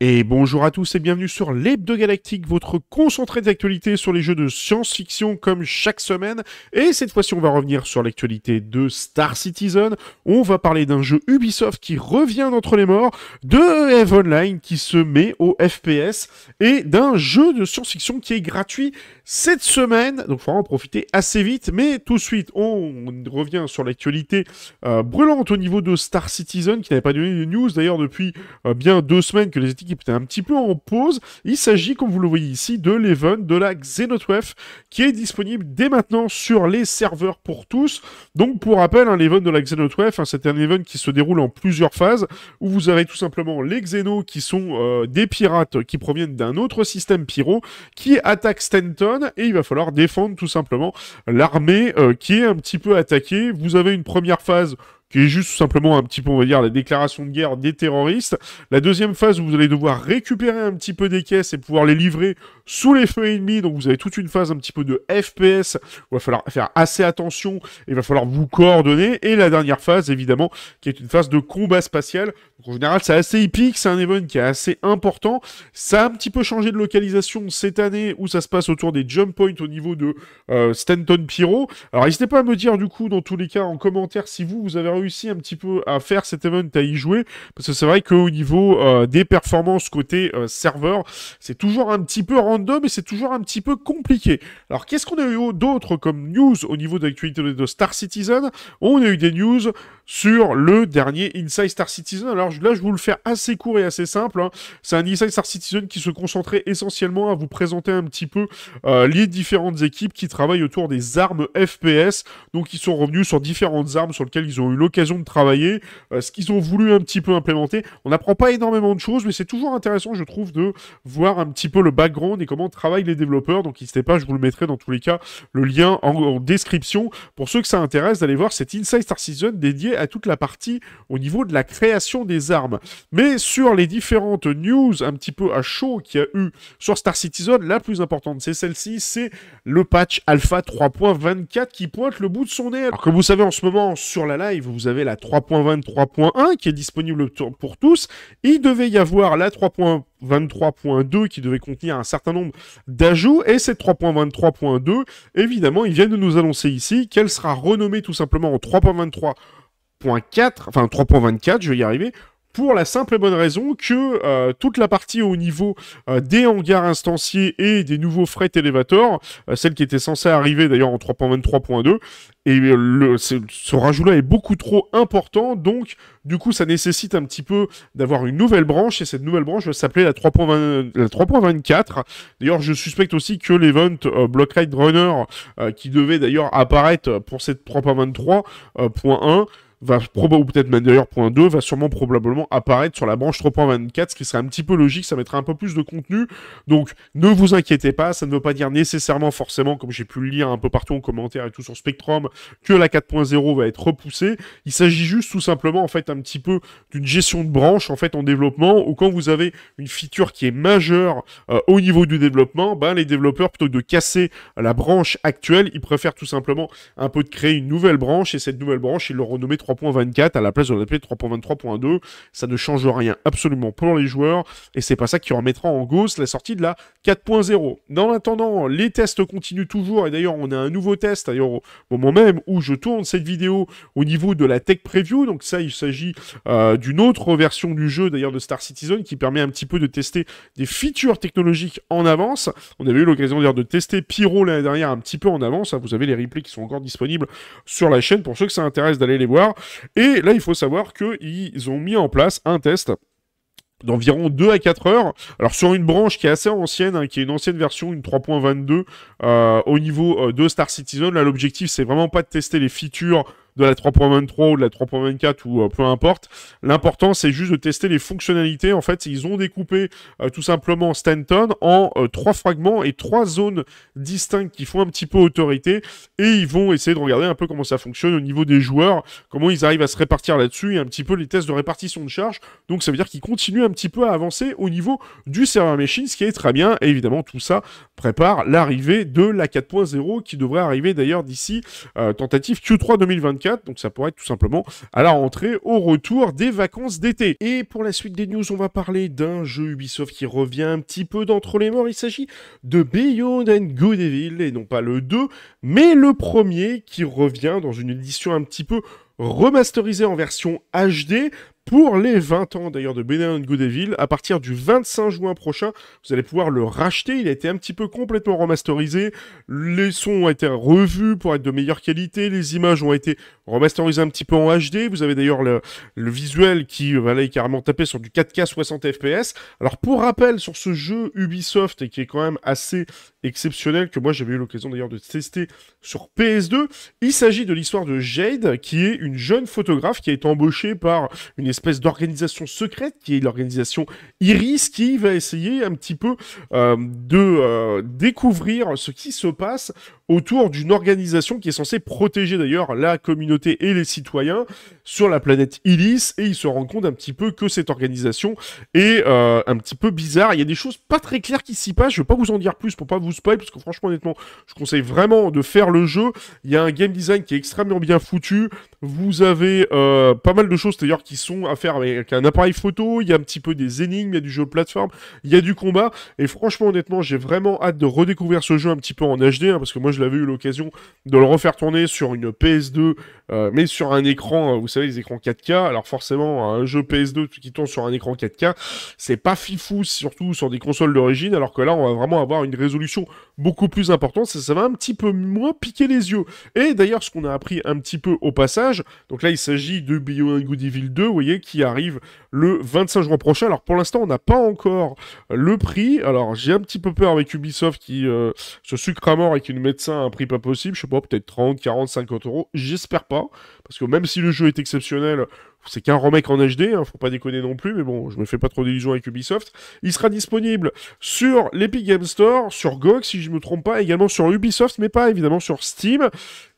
Et bonjour à tous et bienvenue sur l'Hebdo Galactique, votre concentré d'actualité sur les jeux de science-fiction comme chaque semaine. Et cette fois-ci, on va revenir sur l'actualité de Star Citizen. On va parler d'un jeu Ubisoft qui revient d'entre les morts, de Eve Online qui se met au FPS et d'un jeu de science-fiction qui est gratuit cette semaine. Donc, il faudra en profiter assez vite. Mais tout de suite, on revient sur l'actualité euh, brûlante au niveau de Star Citizen qui n'avait pas donné de news d'ailleurs depuis euh, bien deux semaines que les équipes qui est un petit peu en pause. Il s'agit, comme vous le voyez ici, de l'event de la Xenotwef qui est disponible dès maintenant sur les serveurs pour tous. Donc, pour rappel, hein, l'event de la Xenotwef, hein, c'est un event qui se déroule en plusieurs phases où vous avez tout simplement les Xenos qui sont euh, des pirates qui proviennent d'un autre système pyro qui attaque Stanton et il va falloir défendre tout simplement l'armée euh, qui est un petit peu attaquée. Vous avez une première phase qui est juste tout simplement un petit peu, on va dire, la déclaration de guerre des terroristes. La deuxième phase où vous allez devoir récupérer un petit peu des caisses et pouvoir les livrer sous les feux ennemis. Donc vous avez toute une phase un petit peu de FPS où il va falloir faire assez attention et il va falloir vous coordonner. Et la dernière phase, évidemment, qui est une phase de combat spatial. Donc en général, c'est assez épique, c'est un event qui est assez important. Ça a un petit peu changé de localisation cette année où ça se passe autour des jump points au niveau de euh, Stanton Pyro. Alors n'hésitez pas à me dire du coup dans tous les cas en commentaire si vous, vous avez un petit peu à faire cet event, à y jouer, parce que c'est vrai qu'au niveau euh, des performances côté euh, serveur, c'est toujours un petit peu random et c'est toujours un petit peu compliqué. Alors qu'est-ce qu'on a eu d'autre comme news au niveau d'actualité de Star Citizen On a eu des news sur le dernier Inside Star Citizen. Alors là, je vous le fais assez court et assez simple. Hein. C'est un Inside Star Citizen qui se concentrait essentiellement à vous présenter un petit peu euh, les différentes équipes qui travaillent autour des armes FPS. Donc ils sont revenus sur différentes armes sur lesquelles ils ont eu l'occasion de travailler, euh, ce qu'ils ont voulu un petit peu implémenter. On n'apprend pas énormément de choses, mais c'est toujours intéressant, je trouve, de voir un petit peu le background et comment travaillent les développeurs. Donc n'hésitez pas, je vous le mettrai dans tous les cas le lien en, en description pour ceux que ça intéresse d'aller voir cet Inside Star Citizen dédié à toute la partie au niveau de la création des armes. Mais sur les différentes news un petit peu à chaud qu'il y a eu sur Star Citizen, la plus importante c'est celle-ci, c'est le patch Alpha 3.24 qui pointe le bout de son nez. Alors comme vous savez en ce moment sur la live, vous avez la 3.23.1 qui est disponible pour tous. Il devait y avoir la 3.23.2 qui devait contenir un certain nombre d'ajouts et cette 3.23.2, évidemment, ils viennent de nous annoncer ici qu'elle sera renommée tout simplement en 3.23 enfin 3.24, je vais y arriver, pour la simple et bonne raison que euh, toute la partie au niveau euh, des hangars instanciés et des nouveaux fret élévateurs, celle qui était censée arriver d'ailleurs en 3.23.2, et ce rajout-là est beaucoup trop important, donc du coup ça nécessite un petit peu d'avoir une nouvelle branche, et cette nouvelle branche va s'appeler la 3.24. D'ailleurs je suspecte aussi que l'event euh, Block Ride Runner, qui devait d'ailleurs apparaître pour cette 3.23.1, va probablement, ou peut-être même d'ailleurs va sûrement probablement apparaître sur la branche 3.24, ce qui serait un petit peu logique, ça mettrait un peu plus de contenu. Donc ne vous inquiétez pas, ça ne veut pas dire nécessairement forcément, comme j'ai pu le lire un peu partout en commentaire et tout sur Spectrum, que la 4.0 va être repoussée. Il s'agit juste tout simplement en fait un petit peu d'une gestion de branche en fait en développement, où quand vous avez une feature qui est majeure euh, au niveau du développement, ben, les développeurs, plutôt que de casser la branche actuelle, ils préfèrent tout simplement un peu de créer une nouvelle branche, et cette nouvelle branche, ils l'ont renommée 3.24 à la place de l'appeler 3.23.2. Ça ne change rien absolument pour les joueurs et c'est pas ça qui remettra en cause la sortie de la 4.0. Dans l'attendant, les tests continuent toujours et d'ailleurs on a un nouveau test d'ailleurs au moment même où je tourne cette vidéo au niveau de la tech preview. Donc ça, il s'agit euh, d'une autre version du jeu d'ailleurs de Star Citizen qui permet un petit peu de tester des features technologiques en avance. On avait eu l'occasion d'ailleurs de tester Pyro l'année dernière un petit peu en avance. Vous avez les replays qui sont encore disponibles sur la chaîne pour ceux que ça intéresse d'aller les voir. Et là, il faut savoir qu'ils ont mis en place un test d'environ 2 à 4 heures. Alors sur une branche qui est assez ancienne, hein, qui est une ancienne version, une 3.22 euh, au niveau euh, de Star Citizen, là l'objectif c'est vraiment pas de tester les features de la 3.23 ou de la 3.24 ou euh, peu importe. L'important, c'est juste de tester les fonctionnalités. En fait, ils ont découpé euh, tout simplement Stanton en euh, trois fragments et trois zones distinctes qui font un petit peu autorité. Et ils vont essayer de regarder un peu comment ça fonctionne au niveau des joueurs, comment ils arrivent à se répartir là-dessus et un petit peu les tests de répartition de charge. Donc ça veut dire qu'ils continuent un petit peu à avancer au niveau du serveur machine, ce qui est très bien. Et évidemment, tout ça prépare l'arrivée de la 4.0 qui devrait arriver d'ailleurs d'ici tentative Q3 2024. Donc ça pourrait être tout simplement à la rentrée, au retour des vacances d'été. Et pour la suite des news, on va parler d'un jeu Ubisoft qui revient un petit peu d'entre les morts. Il s'agit de Beyond and Good et non pas le 2, mais le premier qui revient dans une édition un petit peu remasterisée en version HD, pour les 20 ans d'ailleurs de Benin Goodevil. À partir du 25 juin prochain, vous allez pouvoir le racheter. Il a été un petit peu complètement remasterisé. Les sons ont été revus pour être de meilleure qualité. Les images ont été remasterisées un petit peu en HD. Vous avez d'ailleurs le, le, visuel qui euh, voilà, est carrément tapé sur du 4K 60 FPS. Alors pour rappel sur ce jeu Ubisoft et qui est quand même assez exceptionnel que moi j'avais eu l'occasion d'ailleurs de tester sur PS2, il s'agit de l'histoire de Jade qui est une jeune photographe qui a été embauchée par une espèce d'organisation secrète qui est l'organisation Iris qui va essayer un petit peu euh, de euh, découvrir ce qui se passe autour d'une organisation qui est censée protéger d'ailleurs la communauté et les citoyens sur la planète Iris et il se rend compte un petit peu que cette organisation est euh, un petit peu bizarre. Il y a des choses pas très claires qui s'y passent. Je vais pas vous en dire plus pour pas vous spoiler parce que franchement honnêtement, je conseille vraiment de faire le jeu. Il y a un game design qui est extrêmement bien foutu. Vous avez pas mal de choses d'ailleurs qui sont à faire avec un appareil photo, il y a un petit peu des énigmes, il y a du jeu de plateforme, il y a du combat. Et franchement, honnêtement, j'ai vraiment hâte de redécouvrir ce jeu un petit peu en HD, hein, parce que moi, je l'avais eu l'occasion de le refaire tourner sur une PS2, euh, mais sur un écran, euh, vous savez, les écrans 4K. Alors forcément, un jeu PS2 qui tourne sur un écran 4K, c'est pas fifou, surtout sur des consoles d'origine, alors que là, on va vraiment avoir une résolution beaucoup plus importante, ça, va un petit peu moins piquer les yeux. Et d'ailleurs, ce qu'on a appris un petit peu au passage, donc là, il s'agit de Beyond Good 2, vous voyez, qui arrive le 25 juin prochain. Alors pour l'instant, on n'a pas encore le prix. Alors j'ai un petit peu peur avec Ubisoft qui euh, se sucre à mort avec une médecin à un prix pas possible. Je sais pas, peut-être 30, 40, 50 euros. J'espère pas. Parce que même si le jeu est exceptionnel, c'est qu'un remake en HD, hein, faut pas déconner non plus, mais bon, je me fais pas trop d'illusions avec Ubisoft. Il sera disponible sur l'Epic Game Store, sur GOG si je me trompe pas, également sur Ubisoft, mais pas évidemment sur Steam.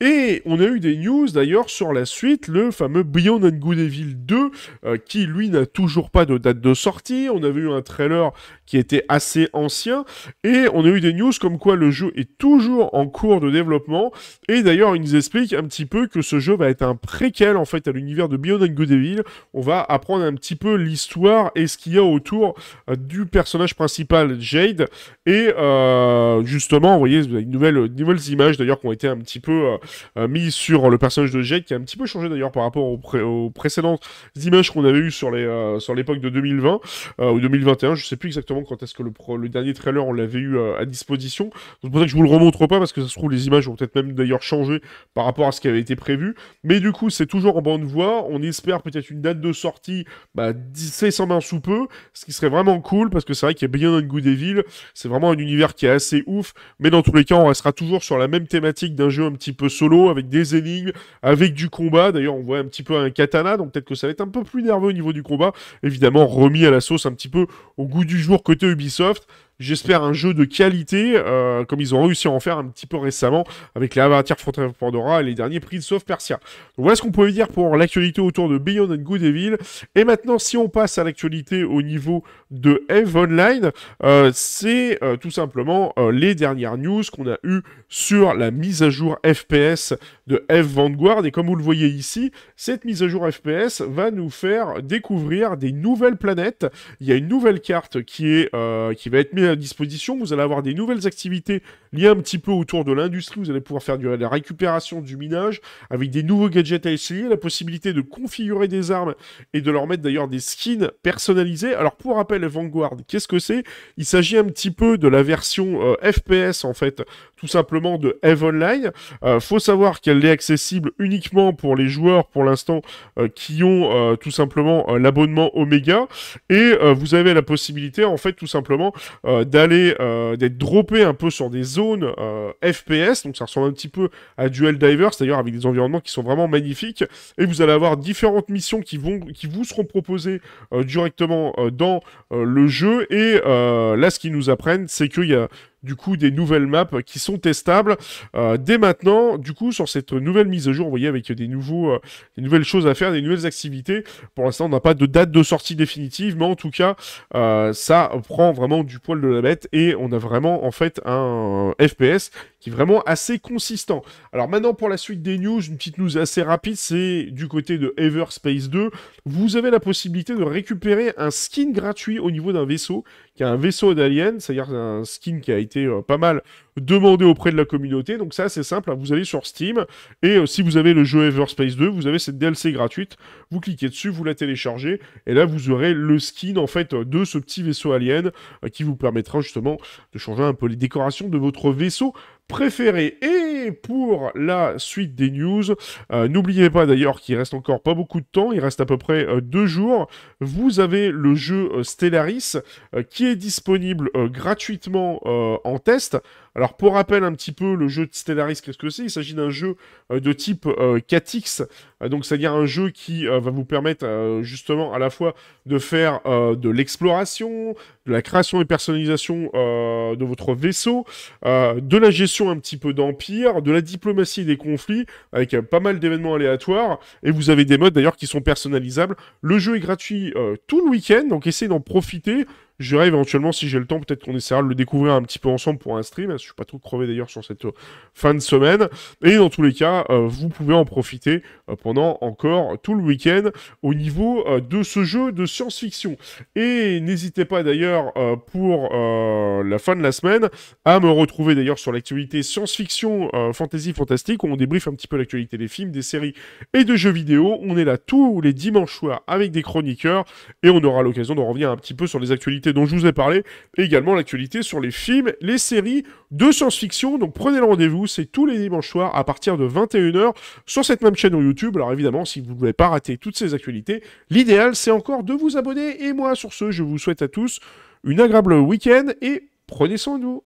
Et on a eu des news d'ailleurs sur la suite, le fameux Beyond and Good Evil 2, euh, qui lui n'a toujours pas de date de sortie. On avait eu un trailer qui était assez ancien, et on a eu des news comme quoi le jeu est toujours en cours de développement. Et d'ailleurs, il nous explique un petit peu que ce jeu va être un préquel en fait à l'univers de Beyond and Good ville, on va apprendre un petit peu l'histoire et ce qu'il y a autour euh, du personnage principal Jade. Et euh, justement, vous voyez, une nouvelle, nouvelles images d'ailleurs qui ont été un petit peu mis euh, mises sur le personnage de Jade, qui a un petit peu changé d'ailleurs par rapport aux, précédentes images qu'on avait eues sur les sur l'époque de 2020 ou 2021. Je sais plus exactement quand est-ce que le, dernier trailer on l'avait eu à disposition. C'est pour ça que je vous le remontre pas parce que ça se trouve les images ont peut-être même d'ailleurs changé par rapport à ce qui avait été prévu. Mais du coup, c'est toujours en bande voie. On espère peut-être une date de sortie, bah, d'ici sous peu, ce qui serait vraiment cool, parce que c'est vrai qu'il y a bien un goût des villes, c'est vraiment un univers qui est assez ouf, mais dans tous les cas, on restera toujours sur la même thématique d'un jeu un petit peu solo, avec des énigmes, avec du combat, d'ailleurs, on voit un petit peu un katana, donc peut-être que ça va être un peu plus nerveux au niveau du combat, évidemment remis à la sauce un petit peu au goût du jour côté Ubisoft, j'espère, un jeu de qualité, euh, comme ils ont réussi à en faire un petit peu récemment avec les Avatar Frontier Pandora et les derniers prix de sauf Persia. Donc voilà ce qu'on pouvait dire pour l'actualité autour de Beyond and Good Evil. Et maintenant, si on passe à l'actualité au niveau de Eve Online, euh, c'est euh, tout simplement les dernières news qu'on a eues sur la mise à jour FPS de Eve Vanguard. Et comme vous le voyez ici, cette mise à jour FPS va nous faire découvrir des nouvelles planètes. Il y a une nouvelle carte qui, est, qui va être mise disposition. Vous allez avoir des nouvelles activités liées un petit peu autour de l'industrie. Vous allez pouvoir faire de la récupération du minage avec des nouveaux gadgets à essayer, la possibilité de configurer des armes et de leur mettre d'ailleurs des skins personnalisés. Alors pour rappel, Vanguard, qu'est-ce que c'est Il s'agit un petit peu de la version euh, FPS en fait, tout simplement de EVE Online. Euh, faut savoir qu'elle est accessible uniquement pour les joueurs pour l'instant euh, qui ont tout simplement l'abonnement Omega et vous avez la possibilité en fait tout simplement euh, d'aller euh, d'être droppé un peu sur des zones euh, FPS, donc ça ressemble un petit peu à Duel Divers, d'ailleurs avec des environnements qui sont vraiment magnifiques, et vous allez avoir différentes missions qui vont qui vous seront proposées directement dans le jeu, et là ce qu'ils nous apprennent, c'est qu'il y a du coup des nouvelles maps qui sont testables euh, dès maintenant. Du coup, sur cette nouvelle mise à jour, vous voyez, avec des, nouveaux, euh, des nouvelles choses à faire, des nouvelles activités. Pour l'instant, on n'a pas de date de sortie définitive, mais en tout cas, euh, ça prend vraiment du poil de la bête et on a vraiment en fait un FPS qui est vraiment assez consistant. Alors maintenant, pour la suite des news, une petite news assez rapide, c'est du côté de Everspace 2. Vous avez la possibilité de récupérer un skin gratuit au niveau d'un vaisseau, qui est un vaisseau d'alien, c'est-à-dire un skin qui a été euh, pas mal demandé auprès de la communauté. Donc ça, c'est simple, hein. vous allez sur Steam, et euh, si vous avez le jeu Everspace 2, vous avez cette DLC gratuite, vous cliquez dessus, vous la téléchargez, et là, vous aurez le skin, en fait, de ce petit vaisseau alien, euh, qui vous permettra justement de changer un peu les décorations de votre vaisseau préféré. Et et pour la suite des news. Euh, n'oubliez pas d'ailleurs qu'il reste encore pas beaucoup de temps, il reste à peu près euh, deux jours. Vous avez le jeu euh, Stellaris qui est disponible gratuitement en test. Alors pour rappel un petit peu le jeu de Stellaris, qu'est-ce que c'est Il s'agit d'un jeu euh, de type 4X, euh, euh, donc c'est-à-dire un jeu qui va vous permettre justement à la fois de faire de l'exploration, de la création et personnalisation de votre vaisseau, de la gestion un petit peu d'empire, de la diplomatie et des conflits, avec pas mal d'événements aléatoires, et vous avez des modes d'ailleurs qui sont personnalisables. Le jeu est gratuit tout le week-end, donc essayez d'en profiter je dirais éventuellement, si j'ai le temps, peut-être qu'on essaiera de le découvrir un petit peu ensemble pour un stream. Je suis pas trop crevé d'ailleurs sur cette euh, fin de semaine. Et dans tous les cas, euh, vous pouvez en profiter euh, pendant encore tout le week-end au niveau de ce jeu de science-fiction. Et n'hésitez pas d'ailleurs pour la fin de la semaine à me retrouver d'ailleurs sur l'actualité science-fiction, fantasy, fantastique, où on débriefe un petit peu l'actualité des films, des séries et de jeux vidéo. On est là tous les dimanches soirs avec des chroniqueurs et on aura l'occasion de revenir un petit peu sur les actualités dont je vous ai parlé, également l'actualité sur les films, les séries de science-fiction. Donc prenez le rendez-vous, c'est tous les dimanches soirs à partir de 21h sur cette même chaîne YouTube. Alors évidemment, si vous ne voulez pas rater toutes ces actualités, l'idéal c'est encore de vous abonner. Et moi, sur ce, je vous souhaite à tous une agréable week-end et prenez soin de vous.